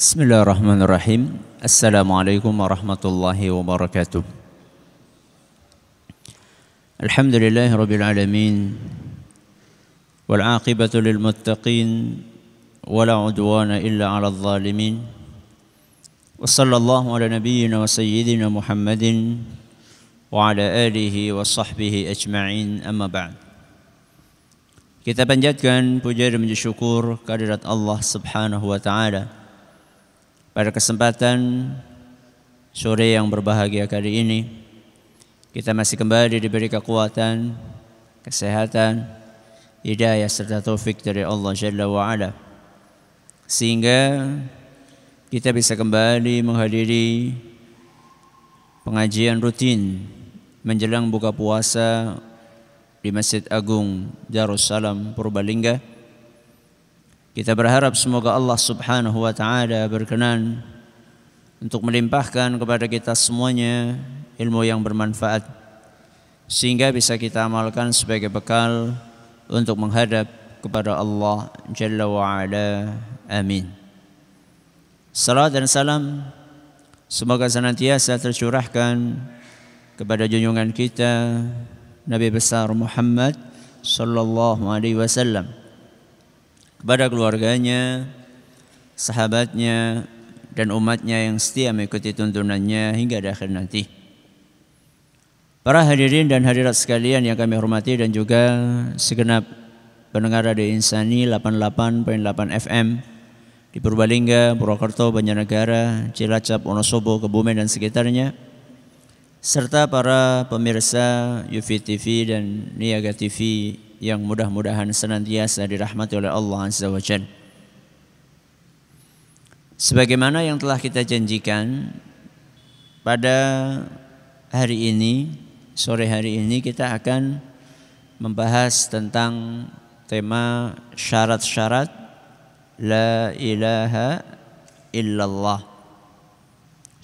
بسم الله الرحمن الرحيم السلام عليكم ورحمة الله وبركاته الحمد لله رب العالمين والعاقبة للمتقين ولا عدوان إلا على الظالمين وصلى الله على نبينا وسيدنا محمد وعلى آله وصحبه أجمعين أما بعد كتابا panjatkan puja dan syukur kehadirat Allah Subhanahu wa taala Pada kesempatan sore yang berbahagia kali ini, kita masih kembali diberi kekuatan, kesehatan, hidayah serta taufik dari Allah Jalla wa'ala. Sehingga kita bisa kembali menghadiri pengajian rutin menjelang buka puasa di Masjid Agung Darussalam Purbalingga. Kita berharap semoga Allah Subhanahu wa taala berkenan untuk melimpahkan kepada kita semuanya ilmu yang bermanfaat sehingga bisa kita amalkan sebagai bekal untuk menghadap kepada Allah Jalla wa ala. Amin. Salam dan salam semoga senantiasa tercurahkan kepada junjungan kita Nabi besar Muhammad sallallahu alaihi wasallam kepada keluarganya, sahabatnya, dan umatnya yang setia mengikuti tuntunannya hingga di akhir nanti. Para hadirin dan hadirat sekalian yang kami hormati dan juga segenap pendengar Radio Insani 88.8 FM di Purbalingga, Purwokerto, Banjarnegara, Cilacap, Wonosobo, Kebumen dan sekitarnya serta para pemirsa UV TV dan Niaga TV yang mudah-mudahan senantiasa dirahmati oleh Allah Azza wa Jal. Sebagaimana yang telah kita janjikan pada hari ini, sore hari ini kita akan membahas tentang tema syarat-syarat la ilaha illallah.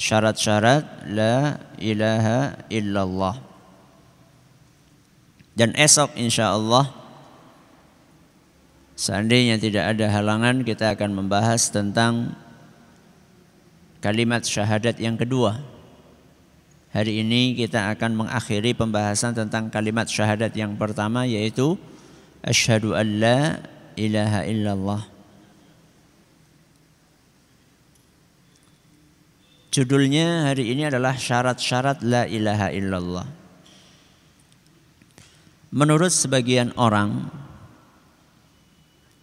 Syarat-syarat la ilaha illallah. Dan esok insya Allah Seandainya tidak ada halangan kita akan membahas tentang kalimat syahadat yang kedua. Hari ini kita akan mengakhiri pembahasan tentang kalimat syahadat yang pertama yaitu asyhadu an la ilaha illallah. Judulnya hari ini adalah syarat-syarat la ilaha illallah. Menurut sebagian orang,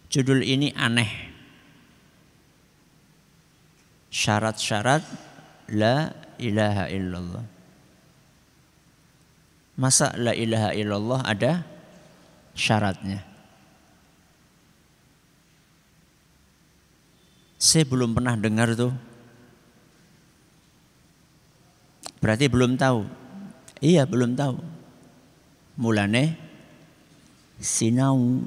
judul ini aneh. Syarat-syarat la ilaha illallah. Masa la ilaha illallah ada syaratnya? Saya belum pernah dengar tuh. Berarti belum tahu. Iya, belum tahu. Mulane sinau.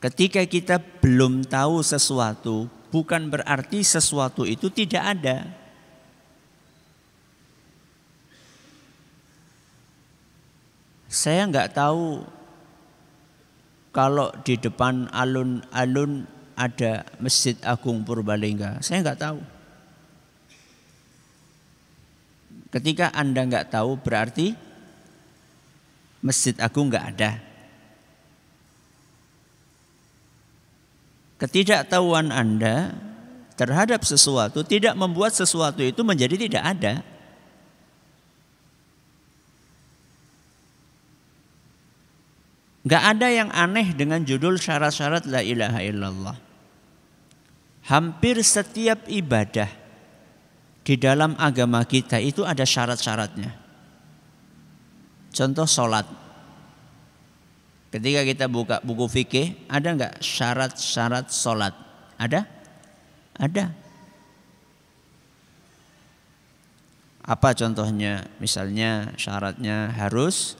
Ketika kita belum tahu sesuatu, bukan berarti sesuatu itu tidak ada. Saya nggak tahu kalau di depan alun-alun ada Masjid Agung Purbalingga. Saya nggak tahu. Ketika Anda nggak tahu berarti Masjid aku nggak ada. Ketidaktahuan Anda terhadap sesuatu tidak membuat sesuatu itu menjadi tidak ada. Gak ada yang aneh dengan judul syarat-syarat la ilaha illallah. Hampir setiap ibadah di dalam agama kita itu ada syarat-syaratnya. Contoh sholat. Ketika kita buka buku fikih, ada nggak syarat-syarat sholat? Ada? Ada. Apa contohnya? Misalnya syaratnya harus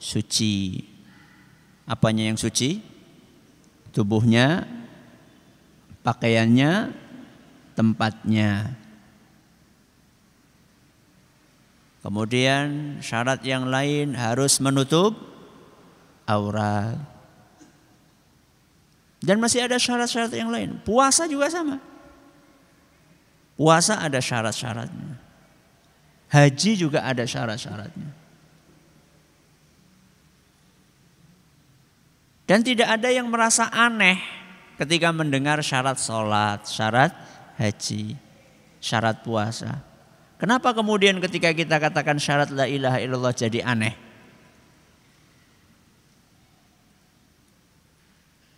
suci. Apanya yang suci? Tubuhnya, pakaiannya, tempatnya. Kemudian syarat yang lain harus menutup aurat. Dan masih ada syarat-syarat yang lain. Puasa juga sama. Puasa ada syarat-syaratnya. Haji juga ada syarat-syaratnya. Dan tidak ada yang merasa aneh ketika mendengar syarat sholat, syarat haji, syarat puasa. Kenapa kemudian ketika kita katakan syarat la ilaha illallah jadi aneh?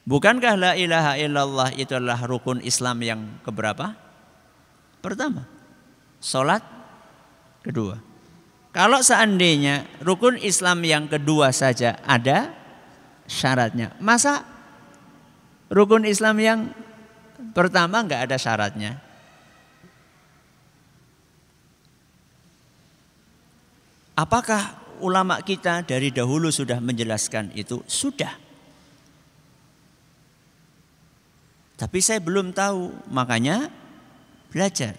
Bukankah la ilaha illallah itu adalah rukun Islam yang keberapa? Pertama. Salat kedua. Kalau seandainya rukun Islam yang kedua saja ada syaratnya. Masa rukun Islam yang pertama nggak ada syaratnya? Apakah ulama kita dari dahulu sudah menjelaskan itu? Sudah. Tapi saya belum tahu, makanya belajar.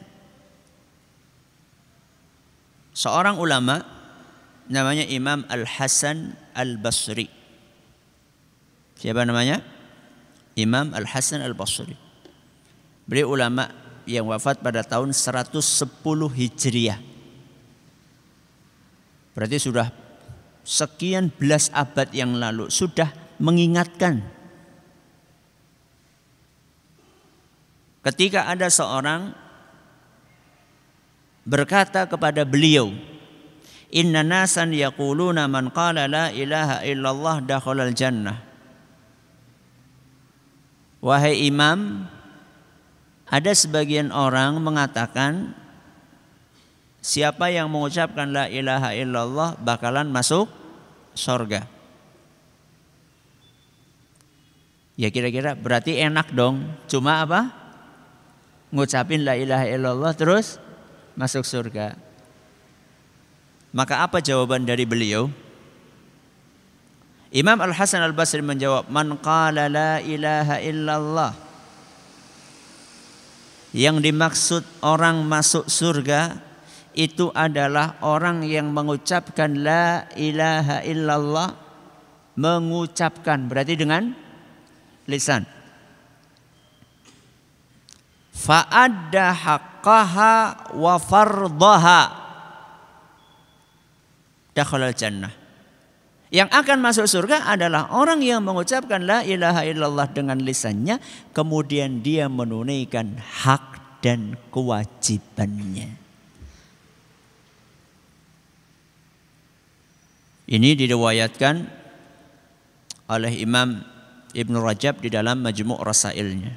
Seorang ulama namanya Imam Al-Hasan Al-Basri. Siapa namanya? Imam Al-Hasan Al-Basri. Beliau ulama yang wafat pada tahun 110 Hijriah. Berarti sudah sekian belas abad yang lalu sudah mengingatkan ketika ada seorang berkata kepada beliau, "Inna nasan yaquluna man qala la ilaha illallah dakhala jannah." Wahai imam, ada sebagian orang mengatakan siapa yang mengucapkan la ilaha illallah bakalan masuk surga. Ya kira-kira berarti enak dong. Cuma apa? ngucapin la ilaha illallah terus masuk surga. Maka apa jawaban dari beliau? Imam Al Hasan Al Basri menjawab, "Man qala la ilaha illallah" Yang dimaksud orang masuk surga itu adalah orang yang mengucapkan la ilaha illallah mengucapkan berarti dengan lisan fa'adda haqqaha wa fardaha dakhalal jannah yang akan masuk surga adalah orang yang mengucapkan la ilaha illallah dengan lisannya kemudian dia menunaikan hak dan kewajibannya Ini diriwayatkan oleh Imam Ibn Rajab di dalam Majmu' Rasailnya.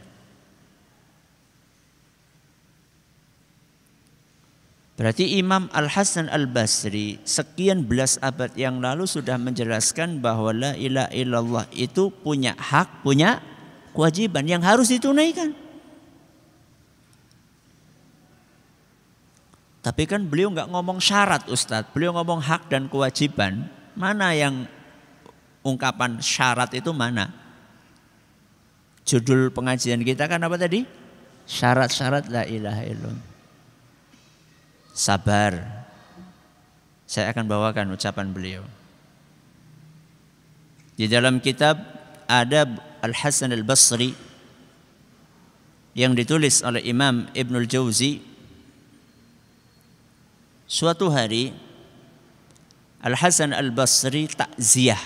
Berarti Imam Al-Hasan Al-Basri sekian belas abad yang lalu sudah menjelaskan bahwa la ilaha illallah itu punya hak, punya kewajiban yang harus ditunaikan. Tapi kan beliau nggak ngomong syarat Ustadz, beliau ngomong hak dan kewajiban. Mana yang ungkapan syarat itu mana? Judul pengajian kita kan apa tadi? Syarat-syarat la ilaha illallah sabar. Saya akan bawakan ucapan beliau. Di dalam kitab Adab Al-Hasan Al-Basri yang ditulis oleh Imam Ibnul Al-Jauzi suatu hari Al-Hasan Al-Basri takziah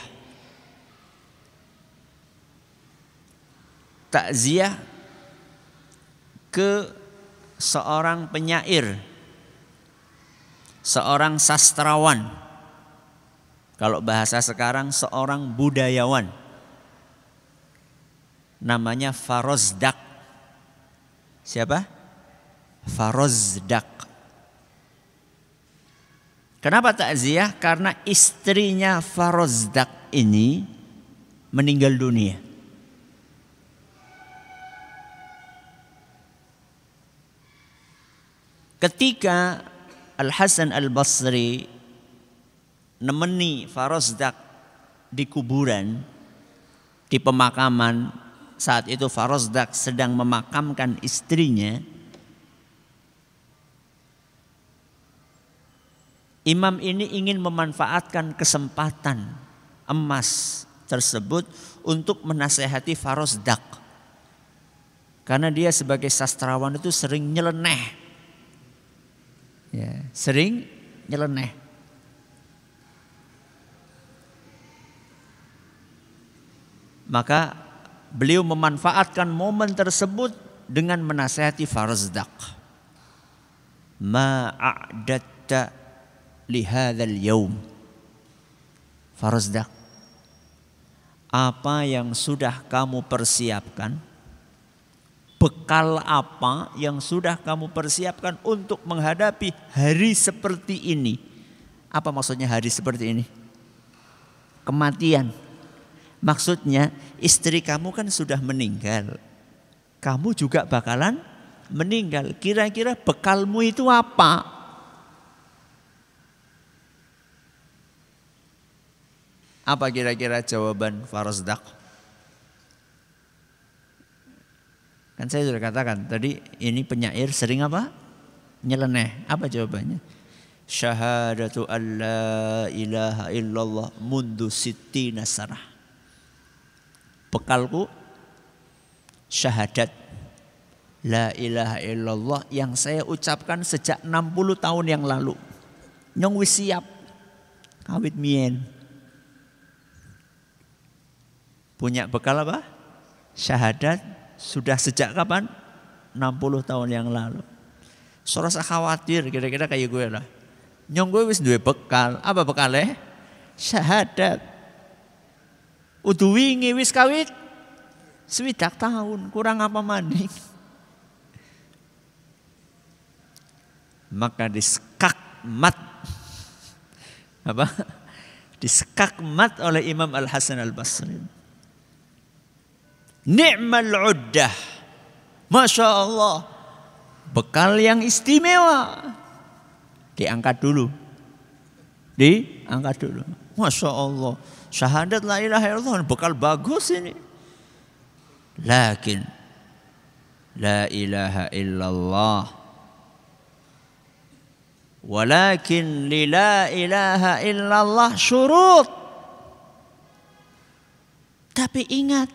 takziah ke seorang penyair seorang sastrawan. Kalau bahasa sekarang seorang budayawan. Namanya Farozdak. Siapa? Farozdak. Kenapa takziah? Karena istrinya Farozdak ini meninggal dunia. Ketika Al-Hasan Al-Basri nemeni Farozdak di kuburan di pemakaman saat itu Farozdak sedang memakamkan istrinya Imam ini ingin memanfaatkan kesempatan emas tersebut untuk menasehati Farozdak Karena dia sebagai sastrawan itu sering nyeleneh Ya, sering nyeleneh. Maka beliau memanfaatkan momen tersebut dengan menasehati Farzdak. Ma'a'datta lihadal yaum. Farzdak. Apa yang sudah kamu persiapkan bekal apa yang sudah kamu persiapkan untuk menghadapi hari seperti ini? Apa maksudnya hari seperti ini? Kematian. Maksudnya istri kamu kan sudah meninggal. Kamu juga bakalan meninggal. Kira-kira bekalmu itu apa? Apa kira-kira jawaban Farosdak? Kan saya sudah katakan tadi ini penyair sering apa? Nyeleneh. Apa jawabannya? Syahadatu alla ilaha illallah mundu siti nasarah. Pekalku syahadat la ilaha illallah yang saya ucapkan sejak 60 tahun yang lalu. Nyong wis siap kawit mien. Punya bekal apa? Syahadat sudah sejak kapan? 60 tahun yang lalu. Saya rasa khawatir kira-kira kayak gue lah. Nyong gue wis duwe bekal. Apa bekalnya? Syahadat. Udu wingi wis kawit. Sewidak tahun. Kurang apa maning. Maka mat. Apa? mat oleh Imam Al-Hasan Al-Basri. Ni'mal uddah. Masya Allah. Bekal yang istimewa. Diangkat dulu. Diangkat dulu. Masya Allah. Syahadat la ilaha illallah. Bekal bagus ini. Lakin. La ilaha illallah. Walakin li la ilaha illallah syurut. Tapi ingat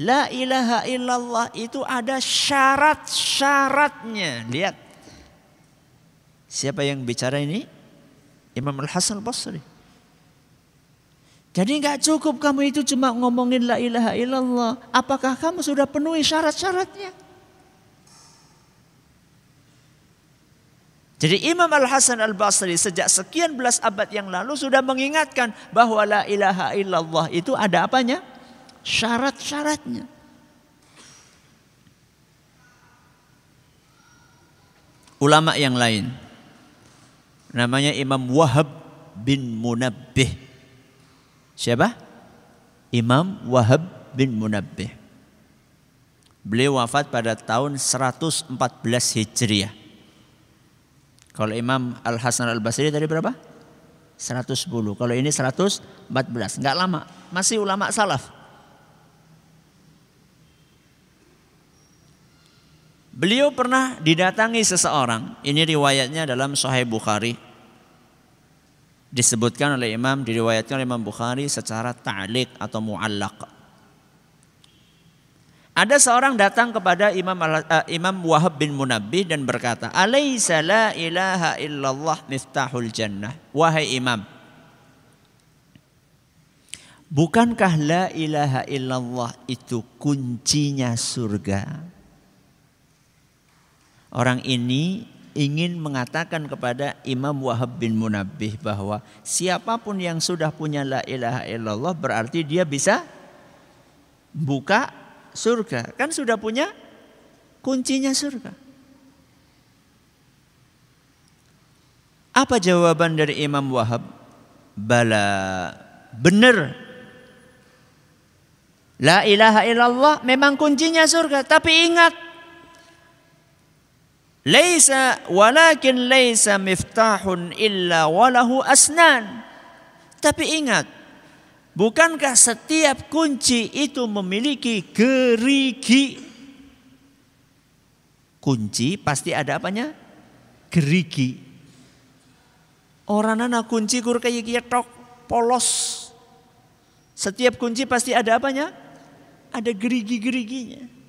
La ilaha illallah itu ada syarat-syaratnya. Lihat. Siapa yang bicara ini? Imam Al-Hasan Basri. Jadi nggak cukup kamu itu cuma ngomongin la ilaha illallah. Apakah kamu sudah penuhi syarat-syaratnya? Jadi Imam Al-Hasan Al-Basri sejak sekian belas abad yang lalu sudah mengingatkan bahwa la ilaha illallah itu ada apanya? syarat-syaratnya. Ulama yang lain namanya Imam Wahab bin Munabbih. Siapa? Imam Wahab bin Munabbih. Beliau wafat pada tahun 114 Hijriah. Kalau Imam Al Hasan Al Basri tadi berapa? 110. Kalau ini 114. Enggak lama. Masih ulama salaf. Beliau pernah didatangi seseorang, ini riwayatnya dalam Sahih Bukhari. Disebutkan oleh Imam, diriwayatkan oleh Imam Bukhari secara ta'liq atau mu'allaq. Ada seorang datang kepada Imam eh, Imam Wahab bin Munabbi dan berkata, "Alaisa la ilaha illallah miftahul jannah?" Wahai Imam, bukankah la ilaha illallah itu kuncinya surga? Orang ini ingin mengatakan kepada Imam Wahab bin Munabih bahwa siapapun yang sudah punya la ilaha illallah berarti dia bisa buka surga. Kan sudah punya kuncinya surga. Apa jawaban dari Imam Wahab? Bala, benar. La ilaha illallah memang kuncinya surga. Tapi ingat, Laisa walakin laisa miftahun illa walahu asnan. Tapi ingat, bukankah setiap kunci itu memiliki gerigi? Kunci pasti ada apanya? Gerigi. Orang anak kunci kur kayak tok polos. Setiap kunci pasti ada apanya? Ada gerigi-geriginya.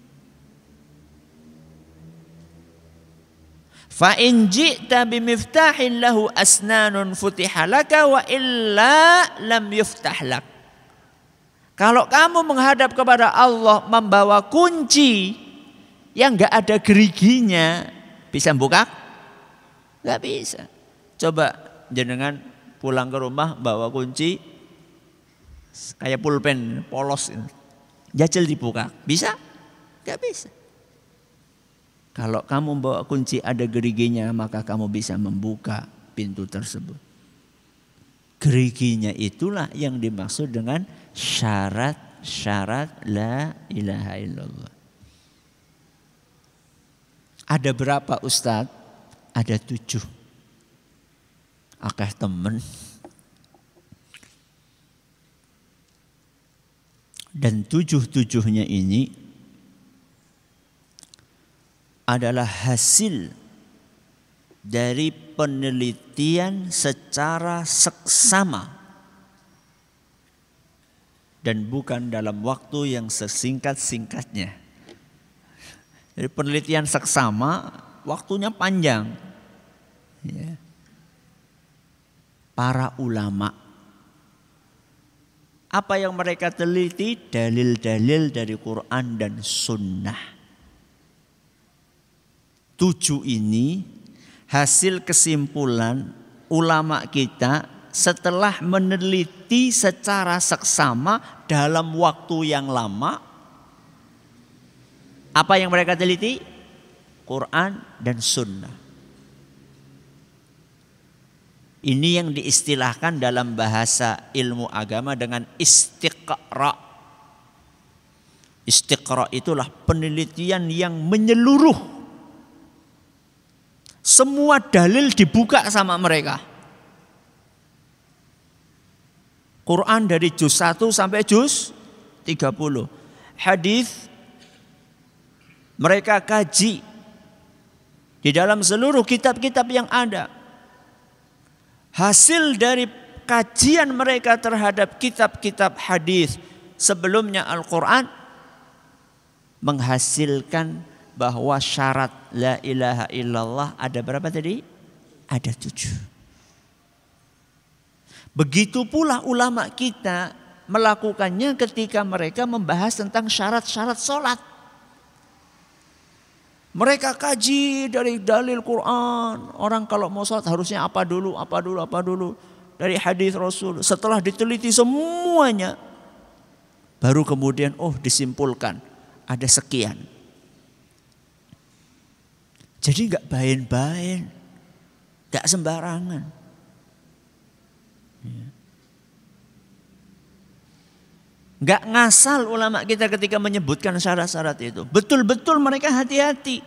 Fa in ji'ta bimiftahin lahu asnanun futiha laka wa illa lam yuftah lak. Kalau kamu menghadap kepada Allah membawa kunci yang nggak ada geriginya, bisa buka? Gak bisa. Coba jenengan pulang ke rumah bawa kunci kayak pulpen polos jajal dibuka bisa Gak bisa kalau kamu bawa kunci ada geriginya maka kamu bisa membuka pintu tersebut. Geriginya itulah yang dimaksud dengan syarat-syarat la ilaha illallah. Ada berapa Ustadz? Ada tujuh. Akeh temen. Dan tujuh-tujuhnya ini adalah hasil dari penelitian secara seksama dan bukan dalam waktu yang sesingkat-singkatnya. Jadi penelitian seksama waktunya panjang. Ya. Para ulama. Apa yang mereka teliti? Dalil-dalil dari Quran dan sunnah tujuh ini hasil kesimpulan ulama kita setelah meneliti secara seksama dalam waktu yang lama apa yang mereka teliti Quran dan sunnah ini yang diistilahkan dalam bahasa ilmu agama dengan istiqra istiqra itulah penelitian yang menyeluruh semua dalil dibuka sama mereka. Quran dari juz 1 sampai juz 30. Hadis mereka kaji di dalam seluruh kitab-kitab yang ada. Hasil dari kajian mereka terhadap kitab-kitab hadis sebelumnya Al-Qur'an menghasilkan bahwa syarat la ilaha illallah ada berapa tadi? Ada tujuh. Begitu pula ulama kita melakukannya ketika mereka membahas tentang syarat-syarat sholat. Mereka kaji dari dalil Quran. Orang kalau mau sholat harusnya apa dulu, apa dulu, apa dulu. Dari hadis Rasul. Setelah diteliti semuanya. Baru kemudian oh disimpulkan. Ada sekian. Jadi nggak bain-bain, nggak sembarangan. Ya. Nggak ngasal ulama kita ketika menyebutkan syarat-syarat itu. Betul-betul mereka hati-hati.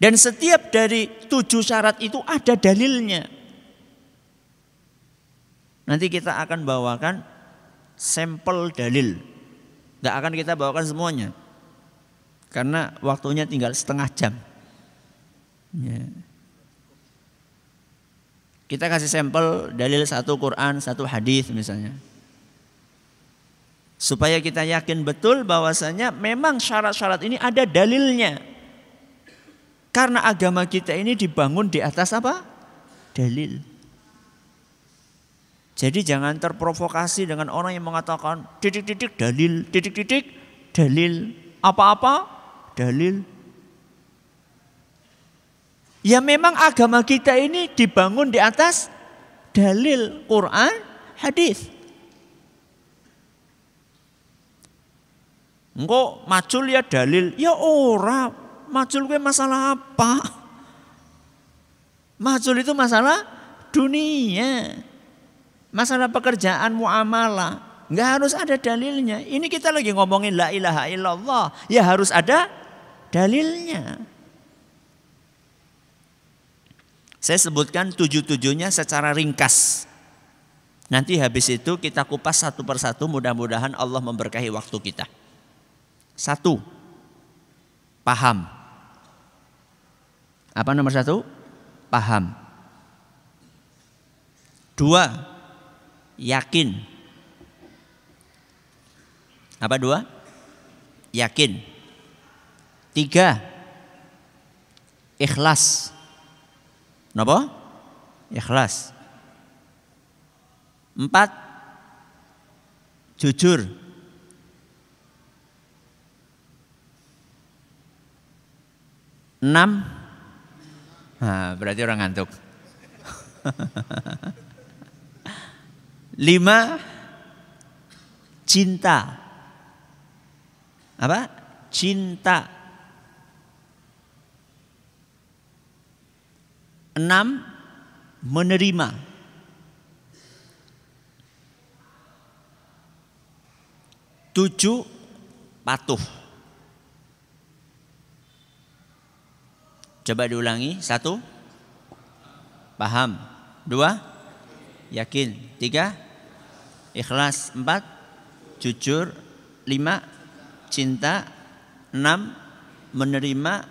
Dan setiap dari tujuh syarat itu ada dalilnya. Nanti kita akan bawakan sampel dalil. Nggak akan kita bawakan semuanya. Karena waktunya tinggal setengah jam. Ya. Kita kasih sampel dalil satu Quran, satu hadis misalnya. Supaya kita yakin betul bahwasanya memang syarat-syarat ini ada dalilnya. Karena agama kita ini dibangun di atas apa? Dalil. Jadi jangan terprovokasi dengan orang yang mengatakan titik-titik dalil, titik-titik dalil, apa-apa dalil. Ya memang agama kita ini dibangun di atas dalil Quran, hadis. Engko macul ya dalil, ya ora. Macul gue masalah apa? Macul itu masalah dunia. Masalah pekerjaan muamalah. Enggak harus ada dalilnya. Ini kita lagi ngomongin la ilaha illallah. Ya harus ada dalilnya. Saya sebutkan tujuh-tujuhnya secara ringkas. Nanti habis itu kita kupas satu persatu mudah-mudahan Allah memberkahi waktu kita. Satu, paham. Apa nomor satu? Paham. Dua, yakin. Apa dua? Yakin. Tiga, ikhlas. Kenapa? Ikhlas. Empat, jujur. Enam, nah, berarti orang ngantuk. Lima, cinta. Apa? Cinta Enam, menerima. Tujuh, patuh. Coba diulangi. Satu, paham. Dua, yakin. Tiga, ikhlas. Empat, jujur. Lima, cinta. Enam, menerima.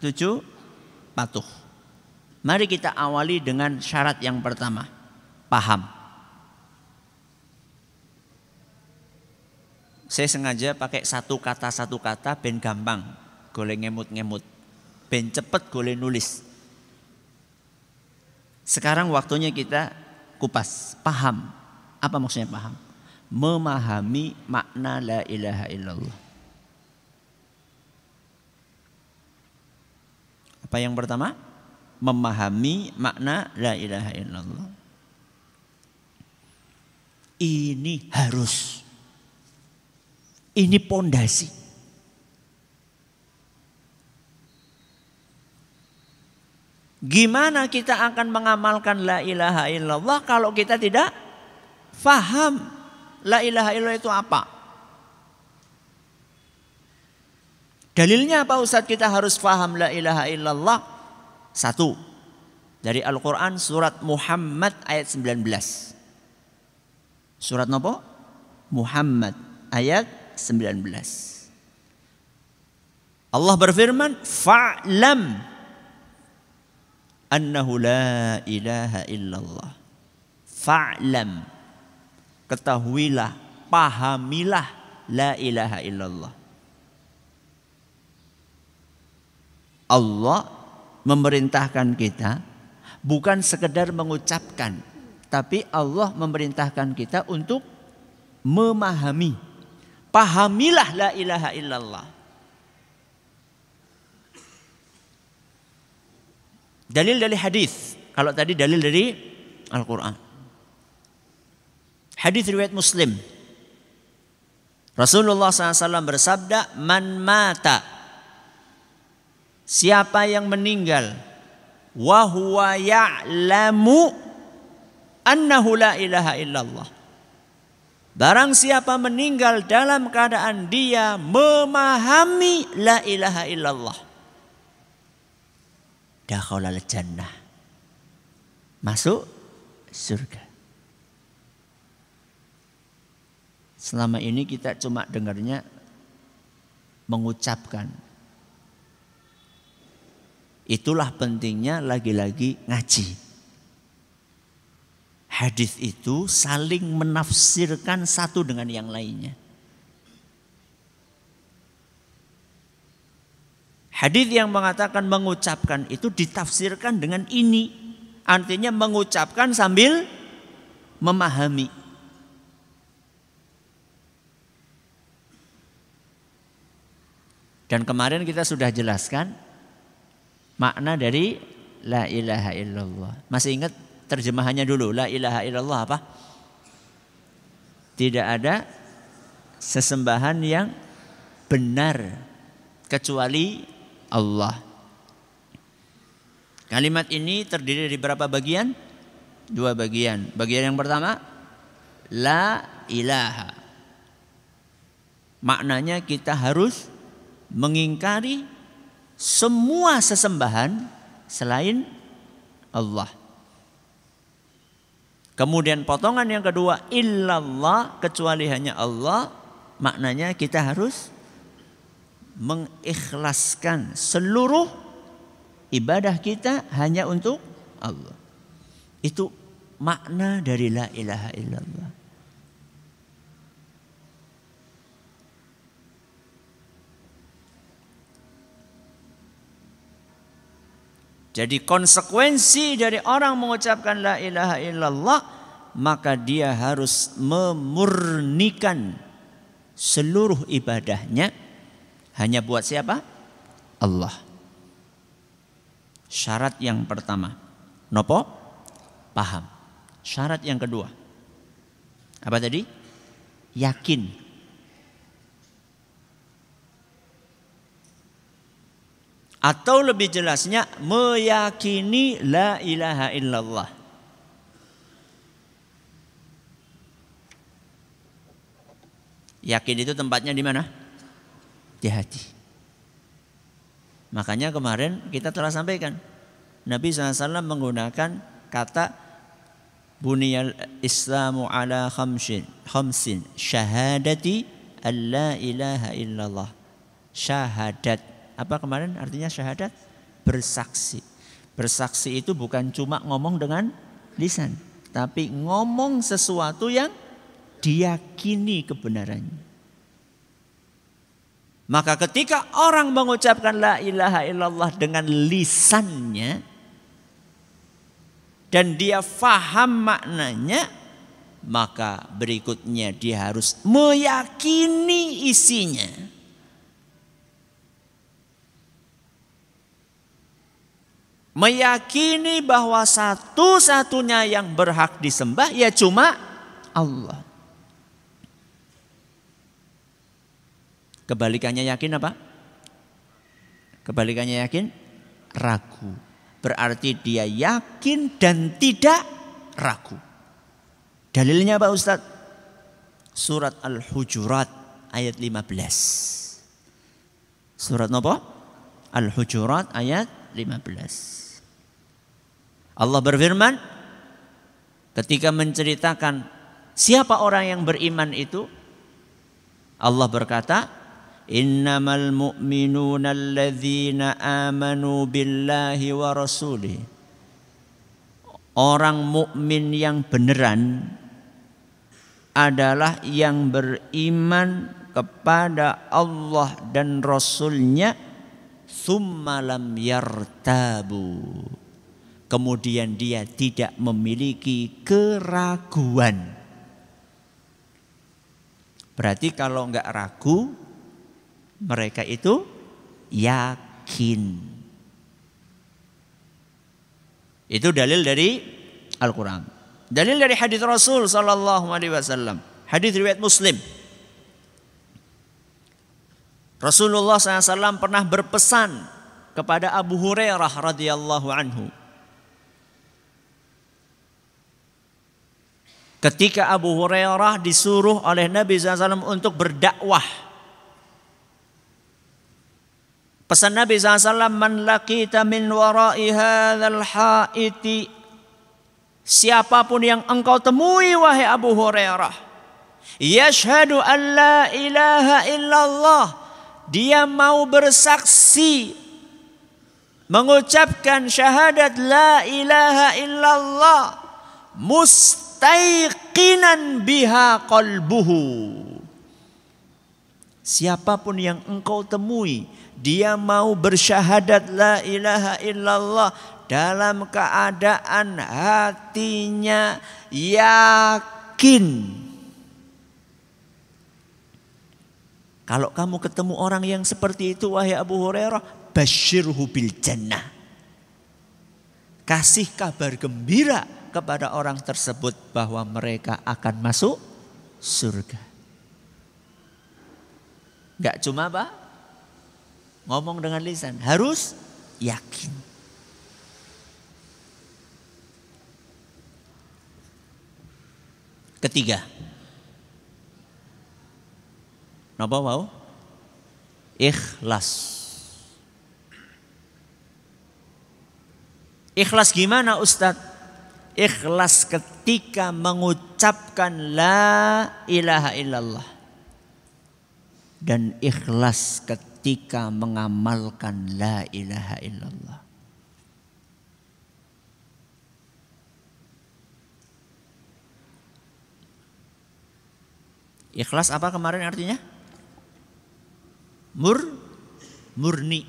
Tujuh, patuh. Mari kita awali dengan syarat yang pertama, paham. Saya sengaja pakai satu kata satu kata ben gampang, goleng ngemut-ngemut, ben cepet goleng nulis. Sekarang waktunya kita kupas, paham. Apa maksudnya paham? Memahami makna la ilaha illallah. Apa yang pertama? memahami makna la ilaha illallah. Ini harus. Ini pondasi. Gimana kita akan mengamalkan la ilaha illallah kalau kita tidak faham la ilaha illallah itu apa? Dalilnya apa Ustaz kita harus faham la ilaha illallah? Satu dari Al-Qur'an surat Muhammad ayat 19. Surat nopo? Muhammad ayat 19. Allah berfirman, "Fa'lam annahu la ilaha illallah." Fa'lam. Ketahuilah, pahamilah la ilaha illallah. Allah memerintahkan kita bukan sekedar mengucapkan, tapi Allah memerintahkan kita untuk memahami. Pahamilah la ilaha illallah. Dalil dari hadis. Kalau tadi dalil dari Al-Qur'an. Hadis riwayat Muslim. Rasulullah SAW bersabda, "Man mata Siapa yang meninggal wa huwa ya'lamu annahu la ilaha illallah. Barang siapa meninggal dalam keadaan dia memahami la ilaha illallah. Dakhalal jannah. Masuk surga. Selama ini kita cuma dengarnya mengucapkan Itulah pentingnya lagi-lagi ngaji. Hadis itu saling menafsirkan satu dengan yang lainnya. Hadis yang mengatakan mengucapkan itu ditafsirkan dengan ini. Artinya mengucapkan sambil memahami. Dan kemarin kita sudah jelaskan Makna dari la ilaha illallah. Masih ingat terjemahannya dulu. La ilaha illallah apa? Tidak ada sesembahan yang benar kecuali Allah. Kalimat ini terdiri dari berapa bagian? Dua bagian. Bagian yang pertama, la ilaha. Maknanya kita harus mengingkari semua sesembahan selain Allah. Kemudian potongan yang kedua illallah kecuali hanya Allah maknanya kita harus mengikhlaskan seluruh ibadah kita hanya untuk Allah. Itu makna dari la ilaha illallah. Jadi konsekuensi dari orang mengucapkan la ilaha illallah maka dia harus memurnikan seluruh ibadahnya hanya buat siapa? Allah. Syarat yang pertama. Nopo? Paham. Syarat yang kedua. Apa tadi? Yakin Atau lebih jelasnya meyakini la ilaha illallah. Yakin itu tempatnya di mana? Di hati. Makanya kemarin kita telah sampaikan. Nabi SAW menggunakan kata Buniyal Islamu ala khamsin, khamsin syahadati Allah ilaha illallah. Syahadat apa kemarin artinya syahadat? Bersaksi. Bersaksi itu bukan cuma ngomong dengan lisan, tapi ngomong sesuatu yang diyakini kebenarannya. Maka ketika orang mengucapkan la ilaha illallah dengan lisannya dan dia faham maknanya, maka berikutnya dia harus meyakini isinya. Meyakini bahwa satu-satunya yang berhak disembah ya cuma Allah. Kebalikannya yakin apa? Kebalikannya yakin ragu. Berarti dia yakin dan tidak ragu. Dalilnya apa Ustaz? Surat Al-Hujurat ayat 15. Surat apa? Al-Hujurat ayat 15. Allah berfirman ketika menceritakan siapa orang yang beriman itu Allah berkata innamal mu'minuna alladzina amanu billahi wa rasuli orang mukmin yang beneran adalah yang beriman kepada Allah dan Rasulnya summa lam yartabu kemudian dia tidak memiliki keraguan. Berarti kalau nggak ragu, mereka itu yakin. Itu dalil dari Al-Quran. Dalil dari hadis Rasul Sallallahu Alaihi Wasallam. Hadis riwayat Muslim. Rasulullah SAW pernah berpesan kepada Abu Hurairah radhiyallahu anhu. Ketika Abu Hurairah disuruh oleh Nabi SAW untuk berdakwah. Pesan Nabi SAW, Man lakita min warai hadhal haiti. Siapapun yang engkau temui wahai Abu Hurairah. Yashhadu an la ilaha illallah. Dia mau bersaksi mengucapkan syahadat la ilaha illallah. Mustahil mustaiqinan biha qalbuhu. Siapapun yang engkau temui, dia mau bersyahadat la ilaha illallah dalam keadaan hatinya yakin. Kalau kamu ketemu orang yang seperti itu wahai Abu Hurairah, basyirhu bil jannah. Kasih kabar gembira kepada orang tersebut bahwa mereka akan masuk surga. Gak cuma apa? Ngomong dengan lisan. Harus yakin. Ketiga. Napa mau? Ikhlas. Ikhlas gimana Ustadz? ikhlas ketika mengucapkan la ilaha illallah dan ikhlas ketika mengamalkan la ilaha illallah Ikhlas apa kemarin artinya? Mur murni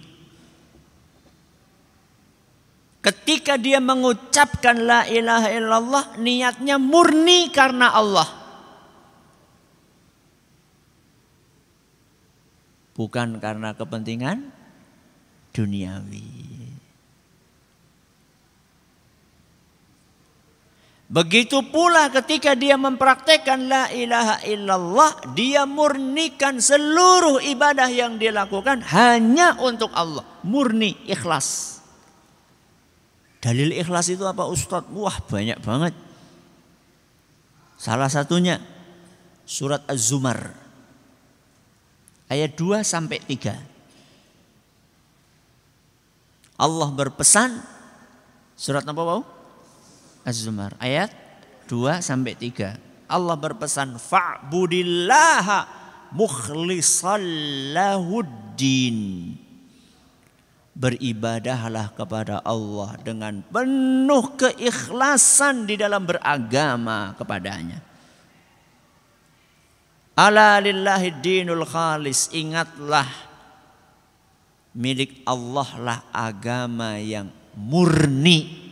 Ketika dia mengucapkan la ilaha illallah niatnya murni karena Allah. Bukan karena kepentingan duniawi. Begitu pula ketika dia mempraktekkan la ilaha illallah, dia murnikan seluruh ibadah yang dilakukan hanya untuk Allah, murni ikhlas. Dalil ikhlas itu apa Ustaz? Wah banyak banget. Salah satunya surat Az-Zumar ayat 2 sampai 3. Allah berpesan surat apa bau? Az-Zumar ayat 2 sampai 3. Allah berpesan fa'budillaha mukhlisallahuddin din beribadahlah kepada Allah dengan penuh keikhlasan di dalam beragama kepadanya. Alalillahi dinul khalis ingatlah milik Allah lah agama yang murni.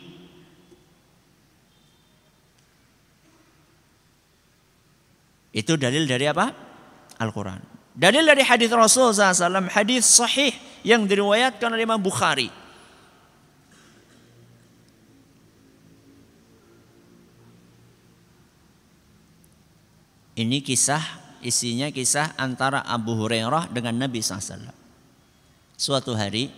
Itu dalil dari apa? Al-Quran. Dalil dari hadis Rasulullah SAW, hadis sahih yang diriwayatkan oleh Imam Bukhari. Ini kisah isinya kisah antara Abu Hurairah dengan Nabi SAW. Suatu hari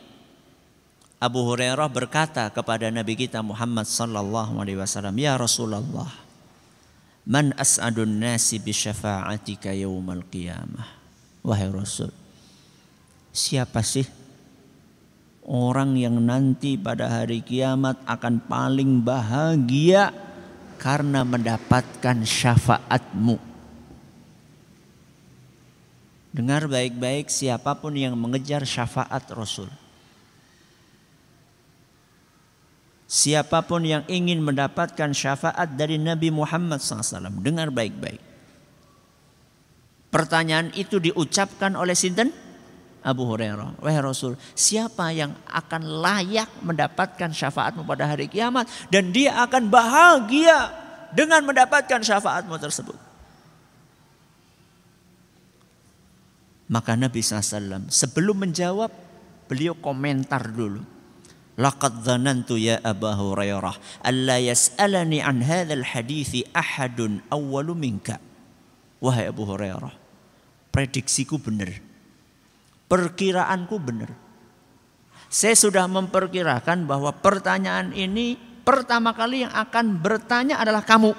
Abu Hurairah berkata kepada Nabi kita Muhammad Sallallahu Alaihi Wasallam, Ya Rasulullah, man as'adun nasi bi syafa'atika yaumal qiyamah. Wahai Rasul, siapa sih orang yang nanti pada hari kiamat akan paling bahagia karena mendapatkan syafaatmu. Dengar baik-baik siapapun yang mengejar syafaat Rasul. Siapapun yang ingin mendapatkan syafaat dari Nabi Muhammad SAW. Dengar baik-baik. Pertanyaan itu diucapkan oleh Sinten? Abu Hurairah, "Wahai Rasul, siapa yang akan layak mendapatkan syafaatmu pada hari kiamat dan dia akan bahagia dengan mendapatkan syafaatmu tersebut?" Maka Nabi SAW sebelum menjawab beliau komentar dulu. Laqad dhanantu ya Abu Hurairah alla yas'alani an hadzal hadithi ahadun awwalu minka. Wahai Abu Hurairah, prediksiku benar Perkiraanku benar. Saya sudah memperkirakan bahwa pertanyaan ini pertama kali yang akan bertanya adalah kamu.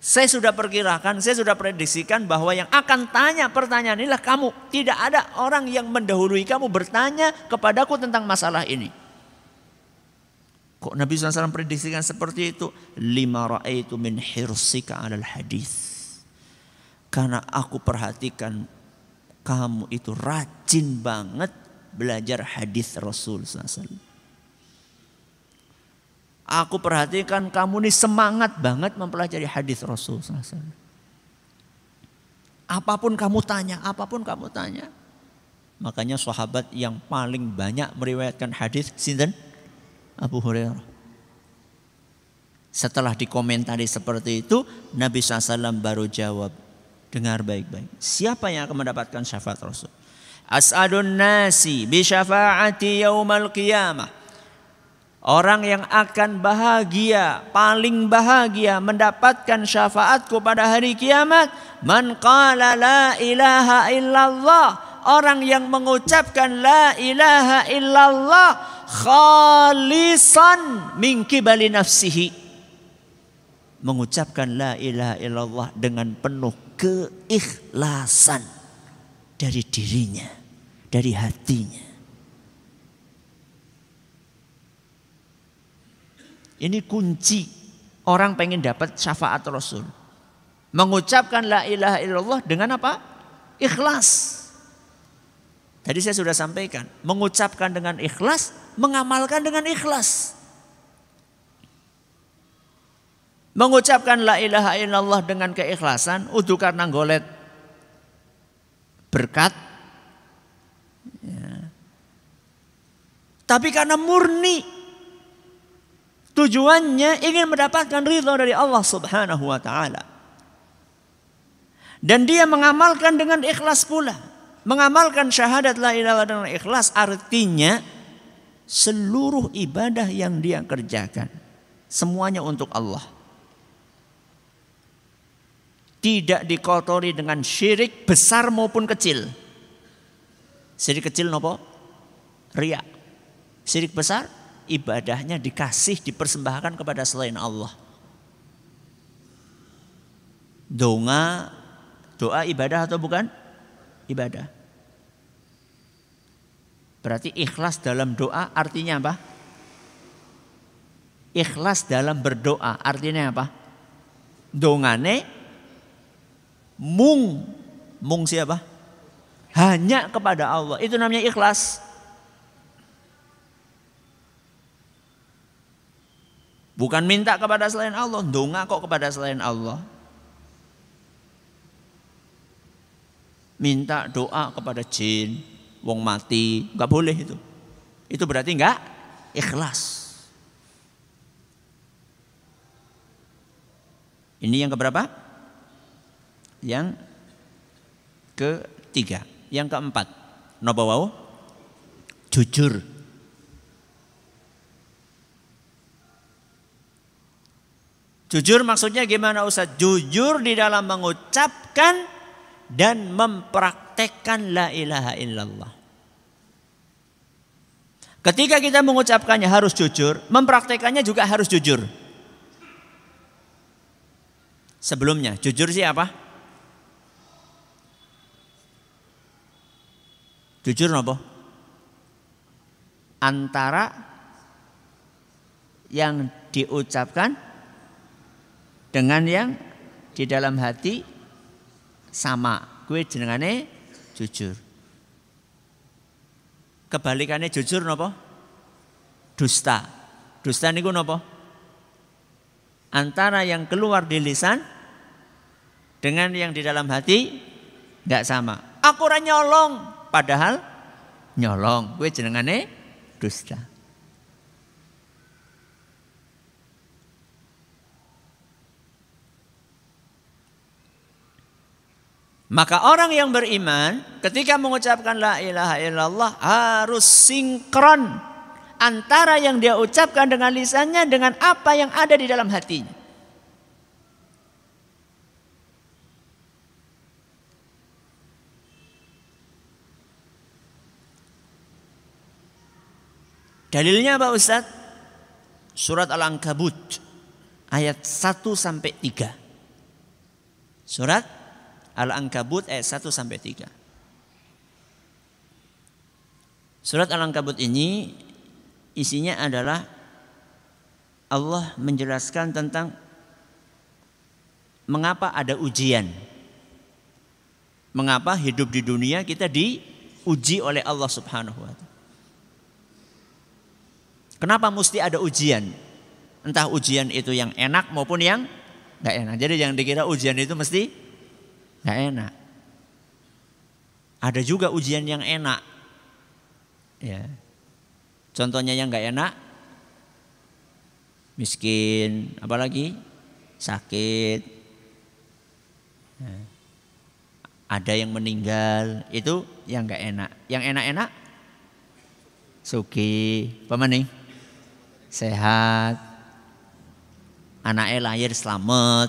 Saya sudah perkirakan, saya sudah prediksikan bahwa yang akan tanya pertanyaan inilah kamu. Tidak ada orang yang mendahului kamu bertanya kepadaku tentang masalah ini. Kok Nabi SAW prediksikan seperti itu? Lima ra'aitu min hirsika alal hadis. Karena aku perhatikan kamu itu rajin banget belajar hadis Rasul SAW. Aku perhatikan kamu ini semangat banget mempelajari hadis Rasul SAW. Apapun kamu tanya, apapun kamu tanya. Makanya sahabat yang paling banyak meriwayatkan hadis sinten Abu Hurairah. Setelah dikomentari seperti itu, Nabi SAW baru jawab, Dengar baik-baik. Siapa yang akan mendapatkan syafaat Rasul? As'adun nasi bi syafaati yaumal qiyamah. Orang yang akan bahagia, paling bahagia mendapatkan syafaatku pada hari kiamat. Man qala la ilaha illallah. Orang yang mengucapkan la ilaha illallah khalisan min kibali nafsihi. Mengucapkan la ilaha illallah dengan penuh keikhlasan dari dirinya, dari hatinya. Ini kunci orang pengen dapat syafaat Rasul. Mengucapkan la ilaha illallah dengan apa? Ikhlas. Tadi saya sudah sampaikan, mengucapkan dengan ikhlas, mengamalkan dengan ikhlas. Mengucapkan la ilaha illallah dengan keikhlasan untuk karena golet berkat. Ya. Tapi karena murni tujuannya ingin mendapatkan ridho dari Allah Subhanahu wa taala. Dan dia mengamalkan dengan ikhlas pula. Mengamalkan syahadat la ilaha dengan ikhlas artinya seluruh ibadah yang dia kerjakan semuanya untuk Allah tidak dikotori dengan syirik besar maupun kecil. Syirik kecil nopo? riak Syirik besar ibadahnya dikasih dipersembahkan kepada selain Allah. doa doa ibadah atau bukan? Ibadah. Berarti ikhlas dalam doa artinya apa? Ikhlas dalam berdoa artinya apa? Dongane mung mung siapa? Hanya kepada Allah. Itu namanya ikhlas. Bukan minta kepada selain Allah, donga kok kepada selain Allah. Minta doa kepada jin, wong mati, nggak boleh itu. Itu berarti nggak ikhlas. Ini yang keberapa? yang ketiga. Yang keempat, nopo wau? Jujur. Jujur maksudnya gimana Ustaz? Jujur di dalam mengucapkan dan mempraktekkan la ilaha illallah. Ketika kita mengucapkannya harus jujur, mempraktekannya juga harus jujur. Sebelumnya, jujur sih apa? Jujur nopo. Antara yang diucapkan dengan yang di dalam hati sama. Kue jenengane jujur. Kebalikannya jujur nopo. Dusta. Dusta niku nopo. Antara yang keluar di lisan dengan yang di dalam hati tidak sama. Aku ora nyolong, padahal nyolong. Kue jenengane dusta. Maka orang yang beriman ketika mengucapkan la ilaha illallah harus sinkron antara yang dia ucapkan dengan lisannya dengan apa yang ada di dalam hatinya. Dalilnya apa Ustaz? Surat Al-Ankabut ayat 1 sampai 3. Surat Al-Ankabut ayat 1 sampai 3. Surat Al-Ankabut ini isinya adalah Allah menjelaskan tentang mengapa ada ujian. Mengapa hidup di dunia kita diuji oleh Allah Subhanahu wa taala. Kenapa mesti ada ujian? Entah ujian itu yang enak maupun yang tidak enak. Jadi yang dikira ujian itu mesti tidak enak. Ada juga ujian yang enak. Ya. Contohnya yang nggak enak, miskin, apalagi sakit. Ya. Ada yang meninggal, itu yang nggak enak. Yang enak-enak, suki, pemenang sehat, anaknya lahir selamat,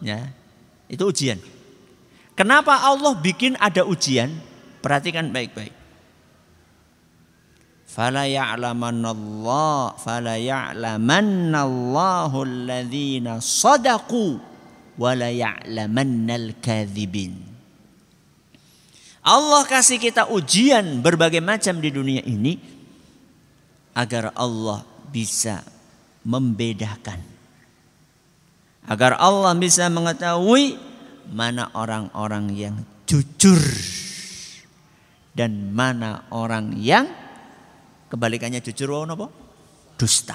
ya. Itu ujian. Kenapa Allah bikin ada ujian? Perhatikan baik-baik. Fala ya'lamannallah fala ya'lamannallahu alladhina wa ya'lamannal Allah kasih kita ujian berbagai macam di dunia ini agar Allah bisa membedakan. Agar Allah bisa mengetahui mana orang-orang yang jujur dan mana orang yang kebalikannya jujur wae napa? Dusta.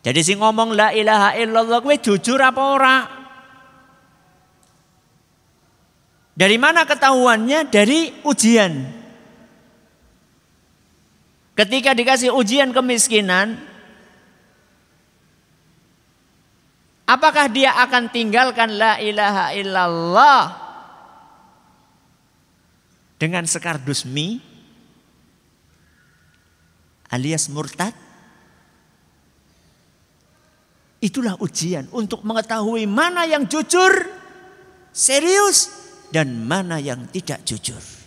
Jadi si ngomong la ilaha illallah kowe jujur apa ora? Dari mana ketahuannya? Dari ujian. Ketika dikasih ujian kemiskinan, apakah dia akan tinggalkan la ilaha illallah dengan sekardus mie alias murtad? Itulah ujian untuk mengetahui mana yang jujur, serius, dan mana yang tidak jujur.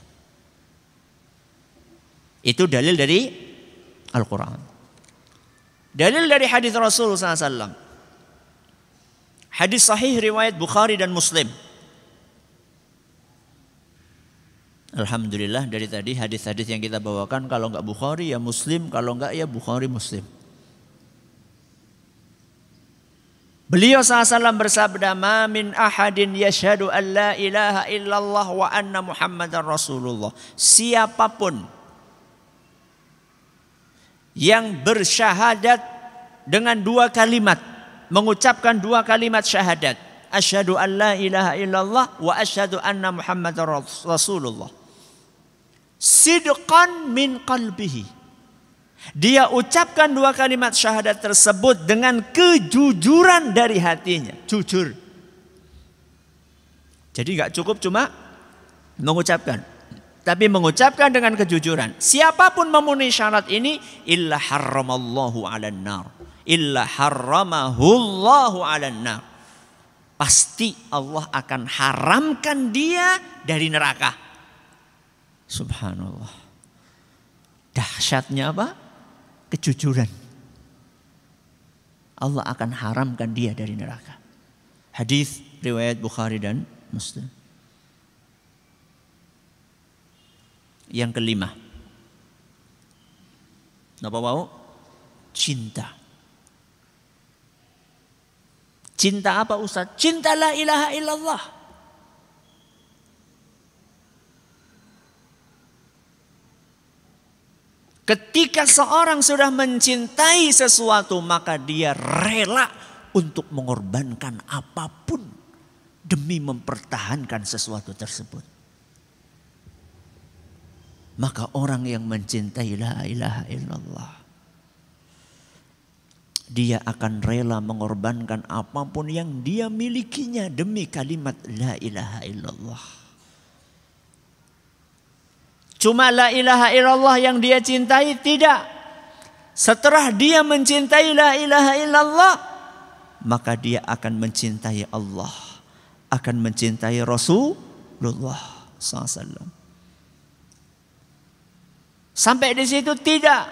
Itu dalil dari Al-Quran. Dalil dari hadis Rasul SAW. Hadis sahih riwayat Bukhari dan Muslim. Alhamdulillah dari tadi hadis-hadis yang kita bawakan kalau enggak Bukhari ya Muslim, kalau enggak ya Bukhari Muslim. Beliau SAW bersabda, "Ma min ahadin yashhadu an la ilaha illallah wa anna Muhammadar Rasulullah." Siapapun yang bersyahadat dengan dua kalimat, mengucapkan dua kalimat syahadat. Asyhadu an la ilaha illallah wa asyhadu anna Muhammadar Rasulullah. Sidqan min qalbihi. Dia ucapkan dua kalimat syahadat tersebut dengan kejujuran dari hatinya. Jujur. Jadi nggak cukup cuma mengucapkan tapi mengucapkan dengan kejujuran. Siapapun memenuhi syarat ini illa harramallahu 'alan nar. Illa harramahullahu 'alan nar. Pasti Allah akan haramkan dia dari neraka. Subhanallah. Dahsyatnya apa? Kejujuran. Allah akan haramkan dia dari neraka. Hadis riwayat Bukhari dan Muslim. Yang kelima. Napa mau? Cinta. Cinta apa Ustaz? Cinta la ilaha illallah. Ketika seorang sudah mencintai sesuatu maka dia rela untuk mengorbankan apapun demi mempertahankan sesuatu tersebut. Maka orang yang mencintai la ilaha illallah. Dia akan rela mengorbankan apapun yang dia milikinya demi kalimat la ilaha illallah. Cuma la ilaha illallah yang dia cintai tidak. Setelah dia mencintai la ilaha illallah, maka dia akan mencintai Allah, akan mencintai Rasulullah SAW. Sampai di situ tidak.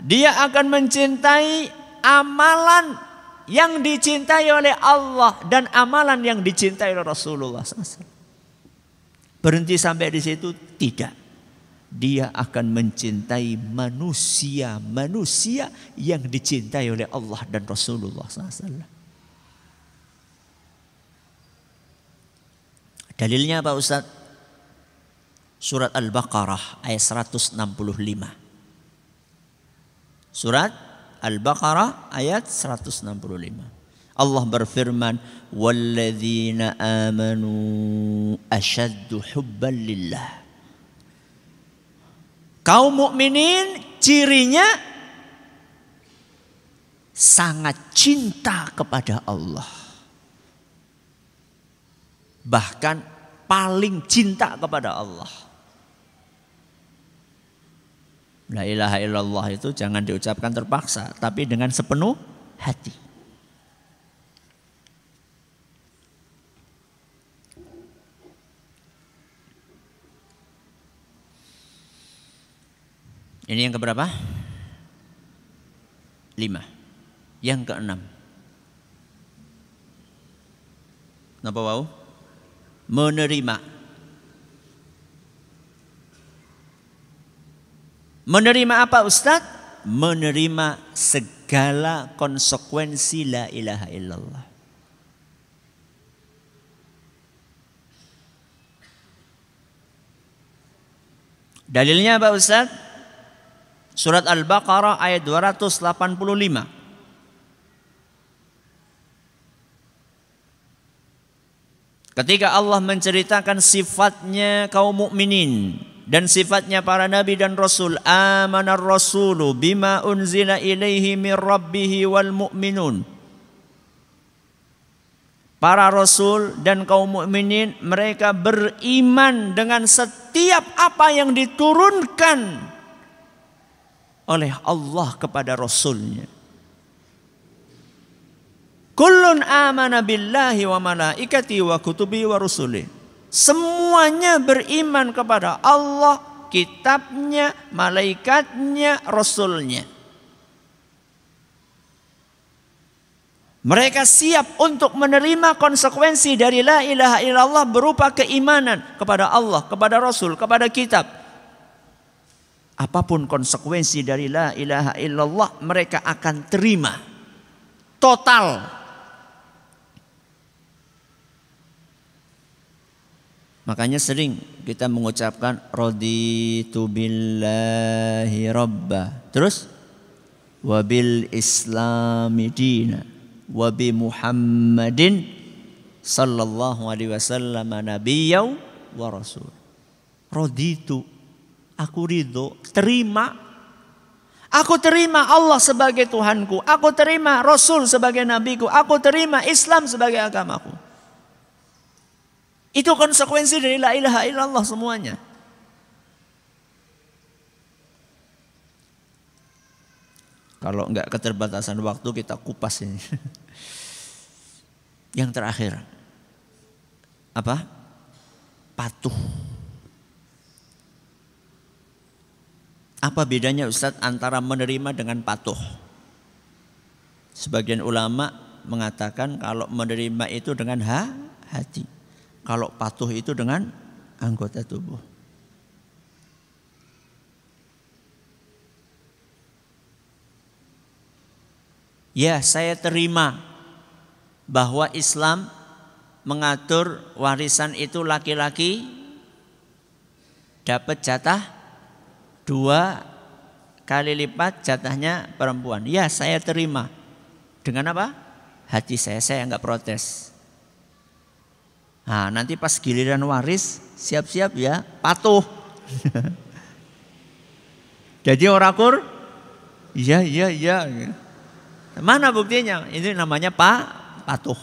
Dia akan mencintai amalan yang dicintai oleh Allah dan amalan yang dicintai oleh Rasulullah Berhenti sampai di situ tidak. Dia akan mencintai manusia-manusia yang dicintai oleh Allah dan Rasulullah Dalilnya apa Ustadz? surat Al-Baqarah ayat 165. Surat Al-Baqarah ayat 165. Allah berfirman, "Walladzina amanu ashaddu hubban lillah." Kaum mukminin cirinya sangat cinta kepada Allah. Bahkan paling cinta kepada Allah. La ilaha illallah itu jangan diucapkan terpaksa, tapi dengan sepenuh hati. Ini yang keberapa? Lima. Yang keenam. Napa wau? Menerima. Menerima apa Ustadz? Menerima segala konsekuensi la ilaha illallah. Dalilnya apa Ustaz? Surat Al-Baqarah ayat 285. Ketika Allah menceritakan sifatnya kaum mukminin, dan sifatnya para nabi dan rasul amanar rasulu bima unzila ilaihi min rabbih wal mu'minun Para rasul dan kaum mukminin mereka beriman dengan setiap apa yang diturunkan oleh Allah kepada rasulnya. Kullun amana billahi wa malaikati wa kutubi wa rusuli. Semuanya beriman kepada Allah, kitabnya, malaikatnya, rasulnya. Mereka siap untuk menerima konsekuensi dari la ilaha illallah berupa keimanan kepada Allah, kepada Rasul, kepada kitab. Apapun konsekuensi dari la ilaha illallah mereka akan terima. Total Makanya sering kita mengucapkan raditu billahi rabba. Terus wabil islami dina wabi muhammadin sallallahu alaihi wasallam nabiyau wa rasul. Raditu aku ridho, terima Aku terima Allah sebagai Tuhanku. Aku terima Rasul sebagai nabiku. Aku terima Islam sebagai agamaku. Itu konsekuensi dari la ilaha illallah semuanya. Kalau enggak keterbatasan waktu kita kupas ini. Yang terakhir. Apa? Patuh. Apa bedanya Ustadz antara menerima dengan patuh? Sebagian ulama mengatakan kalau menerima itu dengan ha, hati kalau patuh itu dengan anggota tubuh. Ya, saya terima bahwa Islam mengatur warisan itu laki-laki dapat jatah dua kali lipat jatahnya perempuan. Ya, saya terima. Dengan apa? Hati saya, saya enggak protes. Nah, nanti pas giliran waris, siap-siap ya, patuh. Jadi orakur, iya, iya, iya. Mana buktinya? Ini namanya pak patuh.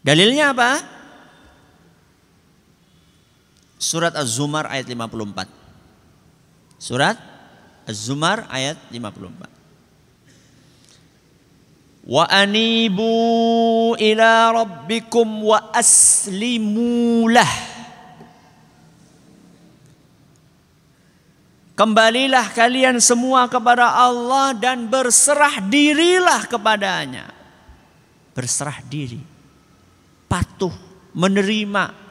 Dalilnya apa? Surat Az-Zumar ayat 54. Surat Az-Zumar ayat 54. Wa anibu ila rabbikum wa aslimu lah. Kembalilah kalian semua kepada Allah dan berserah dirilah kepadanya. Berserah diri. Patuh, menerima,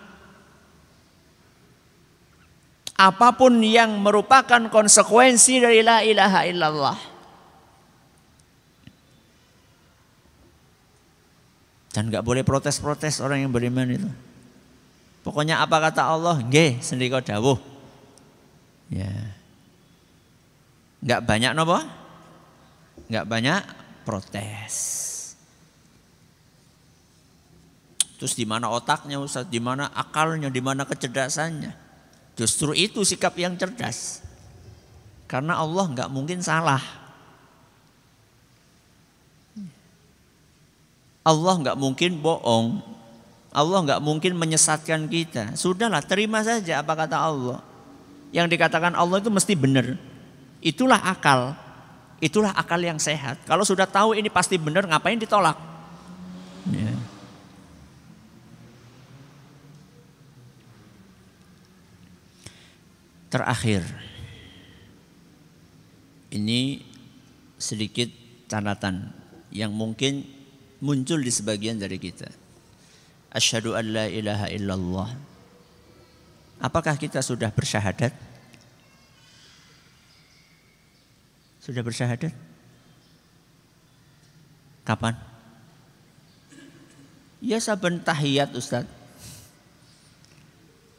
apapun yang merupakan konsekuensi dari la ilaha illallah. Dan nggak boleh protes-protes orang yang beriman itu. Pokoknya apa kata Allah, nggih sendiri kau dawuh. Ya. Nggak banyak nopo? Nggak banyak protes. Terus di mana otaknya Ustaz, di mana akalnya, di mana kecerdasannya? Justru itu sikap yang cerdas. Karena Allah nggak mungkin salah. Allah nggak mungkin bohong. Allah nggak mungkin menyesatkan kita. Sudahlah, terima saja apa kata Allah. Yang dikatakan Allah itu mesti benar. Itulah akal. Itulah akal yang sehat. Kalau sudah tahu ini pasti benar, ngapain ditolak? Yeah. Terakhir, ini sedikit catatan yang mungkin muncul di sebagian dari kita. Asyhadu an la ilaha illallah. Apakah kita sudah bersyahadat? Sudah bersyahadat? Kapan? Ya saben tahiyat Ustaz.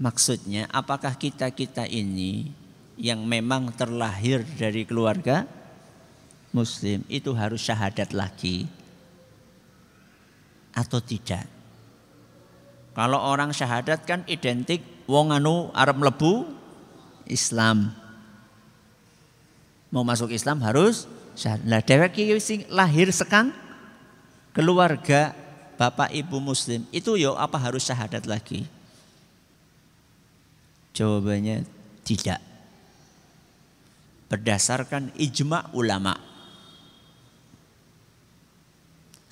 Maksudnya apakah kita-kita ini yang memang terlahir dari keluarga muslim itu harus syahadat lagi atau tidak? Kalau orang syahadat kan identik wong anu Arab lebu Islam. Mau masuk Islam harus syahadat. Nah, dewek sing lahir sekang keluarga bapak ibu muslim itu yo apa harus syahadat lagi? Jawabannya tidak. Berdasarkan ijma ulama.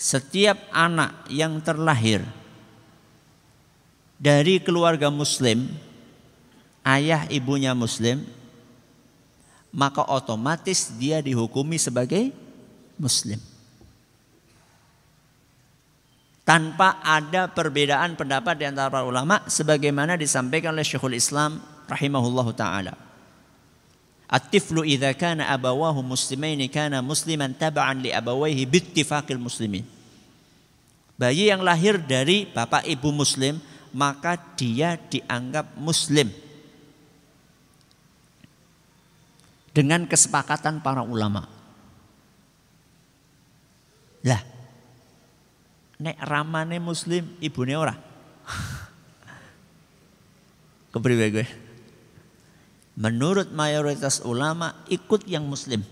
Setiap anak yang terlahir dari keluarga muslim, ayah ibunya muslim, maka otomatis dia dihukumi sebagai muslim tanpa ada perbedaan pendapat di antara para ulama sebagaimana disampaikan oleh Syekhul Islam rahimahullahu taala. At-tiflu idza kana abawahu muslimaini kana musliman tab'an li abawaihi bittifaqil muslimin. Bayi yang lahir dari bapak ibu muslim maka dia dianggap muslim dengan kesepakatan para ulama. nek ramane muslim ibune ora. Kepriwe gue? Menurut mayoritas ulama ikut yang muslim.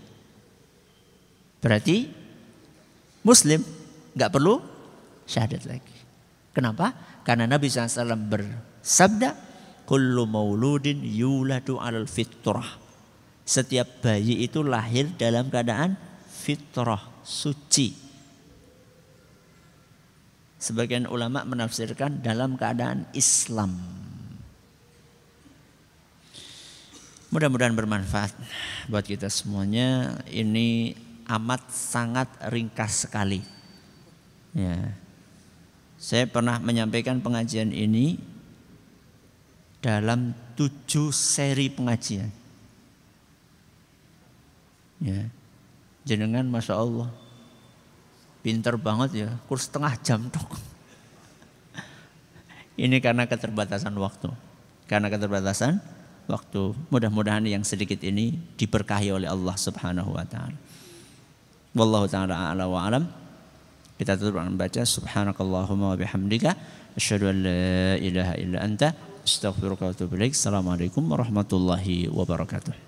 Berarti muslim nggak perlu syahadat lagi. Kenapa? Karena Nabi SAW bersabda, Kullu mauludin yuladu alal fitrah. Setiap bayi itu lahir dalam keadaan fitrah, suci, Sebagian ulama menafsirkan dalam keadaan Islam. Mudah-mudahan bermanfaat buat kita semuanya. Ini amat sangat ringkas sekali. Ya. Saya pernah menyampaikan pengajian ini dalam tujuh seri pengajian. Ya. Jenengan Masya Allah Pinter banget ya, kurs setengah jam dok. Ini karena keterbatasan waktu. Karena keterbatasan waktu. Mudah-mudahan yang sedikit ini diberkahi oleh Allah Subhanahu wa taala. Wallahu taala a'la wa alam. Kita tutup dengan baca subhanakallahumma wa bihamdika asyhadu an la ilaha illa anta astaghfiruka wa atubu ilaik. Assalamualaikum warahmatullahi wabarakatuh.